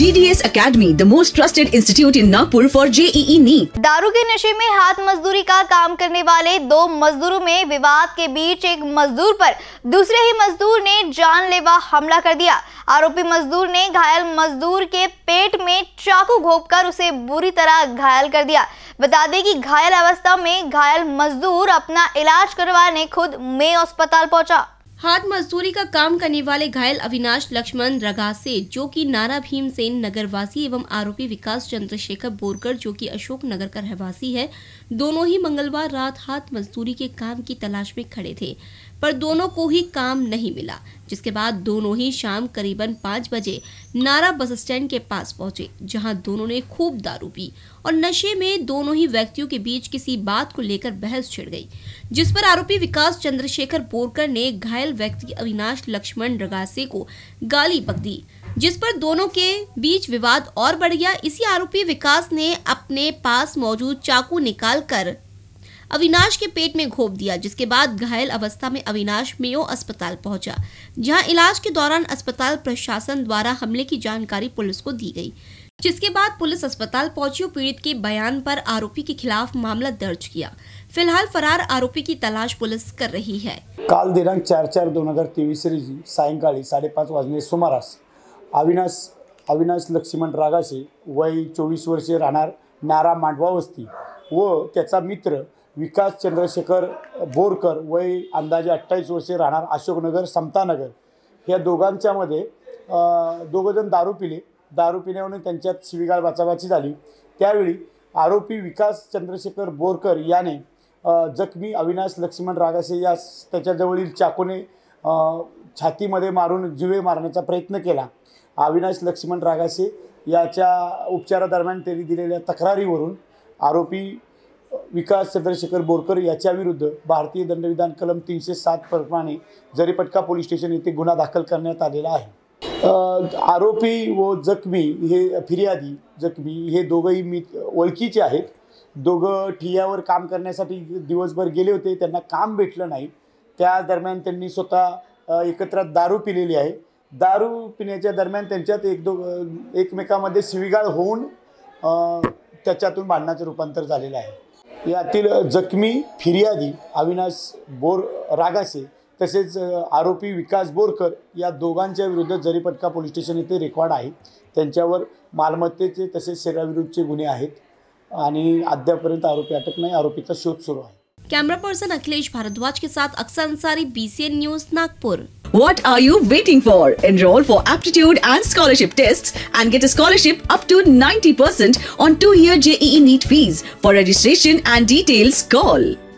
DDS Academy, the most trusted institute in Nagpur for JEE e NEET. दारू के नशे में हाथ मजदूरी का काम करने वाले दो मजदूरों में विवाद के बीच एक मजदूर पर दूसरे ही मजदूर ने जानलेवा हमला कर दिया आरोपी मजदूर ने घायल मजदूर के पेट में चाकू घोपकर उसे बुरी तरह घायल कर दिया बता दें कि घायल अवस्था में घायल मजदूर अपना इलाज करवाने खुद मे अस्पताल पहुंचा हाथ मजदूरी का काम करने वाले घायल अविनाश लक्ष्मण रगासे जो कि नारा भीमसेन नगरवासी एवं आरोपी विकास चंद्रशेखर बोरकर जो कि अशोकनगर का रहवासी है दोनों ही मंगलवार रात हाथ मजदूरी के काम की तलाश में खड़े थे पर दोनों को ही काम नहीं मिला जिसके बाद दोनों ही शाम करीबन पाँच बजे नारा बस स्टैंड के पास पहुंचे जहां दोनों ने खूब दारू पी और नशे में दोनों ही व्यक्तियों के बीच किसी बात को लेकर बहस छिड़ गई जिस पर आरोपी विकास चंद्रशेखर बोरकर ने घायल घायल व्यक्ति अविनाश लक्ष्मण रगासे को गाली पक दी जिस पर दोनों के बीच विवाद और बढ़ गया इसी आरोपी विकास ने अपने पास मौजूद चाकू निकालकर अविनाश के पेट में घोप दिया जिसके बाद घायल अवस्था में अविनाश मेयो अस्पताल पहुंचा जहां इलाज के दौरान अस्पताल प्रशासन द्वारा हमले की जानकारी पुलिस को दी गई जिसके बाद पुलिस अस्पताल पहुंची पीड़ित के बयान पर आरोपी के खिलाफ मामला दर्ज किया फिलहाल फरार आरोपी की तलाश पुलिस कर रही है काल दिनांक चार चार दोन हजार तेवीस रोजी सायंकाळी साडेपाच वाजणे सुमारास अविनाश अविनाश लक्ष्मण रागाशे वय चोवीस वर्षे राहणार नारा मांडवा वस्ती व त्याचा मित्र विकास चंद्रशेखर बोरकर वय अंदाजे अठ्ठावीस वर्षे राहणार अशोकनगर समतानगर या दोघांच्यामध्ये अं, दोघंजण दारू पिले दारू पिण्यावरून त्यांच्यात शिवीगाळ बाचाबाची झाली त्यावेळी आरोपी विकास चंद्रशेखर बोरकर याने जखमी अविनाश लक्ष्मण रागासे यास त्याच्याजवळील चाकूने छातीमध्ये मारून जिवे मारण्याचा प्रयत्न केला अविनाश लक्ष्मण रागासे याच्या उपचारादरम्यान त्यांनी दिलेल्या तक्रारीवरून आरोपी विकास चंद्रशेखर बोरकर याच्याविरुद्ध भारतीय दंडविधान कलम तीनशे सात प्रमाणे जरीपटका पोलीस स्टेशन येथे गुन्हा दाखल करण्यात आलेला आहे आरोपी व जखमी हे फिर्यादी जखमी हे दोघंही मी ओळखीचे आहेत दोघं ठियावर काम करण्यासाठी दिवसभर गेले होते त्यांना काम भेटलं नाही त्या दरम्यान त्यांनी स्वतः एकत्र दारू पिलेली आहे दारू पिण्याच्या दरम्यान त्यांच्यात एक दो एकमेकामध्ये शिविगाळ होऊन त्याच्यातून भांडणाचं रूपांतर झालेलं आहे यातील जखमी फिर्यादी अविनाश बोर रागासे तसेच आरोपी विकास बोरकर या दोघांच्या विरुद्ध जरीपटका पोलीस स्टेशन येथे रेकॉर्ड आहे त्यांच्यावर मालमत्तेचे तसेच शरीराविरुद्धचे गुन्हे आहेत आणि अद्यापर्यंत आरोपी अटक नाही आरोपीचा शोध सुरू आहे कॅमेरा पर्सन अखिलेश भारद्वाज के साथ अक्सर Ansari BCN news Nagpur What are you waiting for? Enroll for aptitude and scholarship tests and get a scholarship up to 90% on two-year JEE e NEET fees. For registration and details, call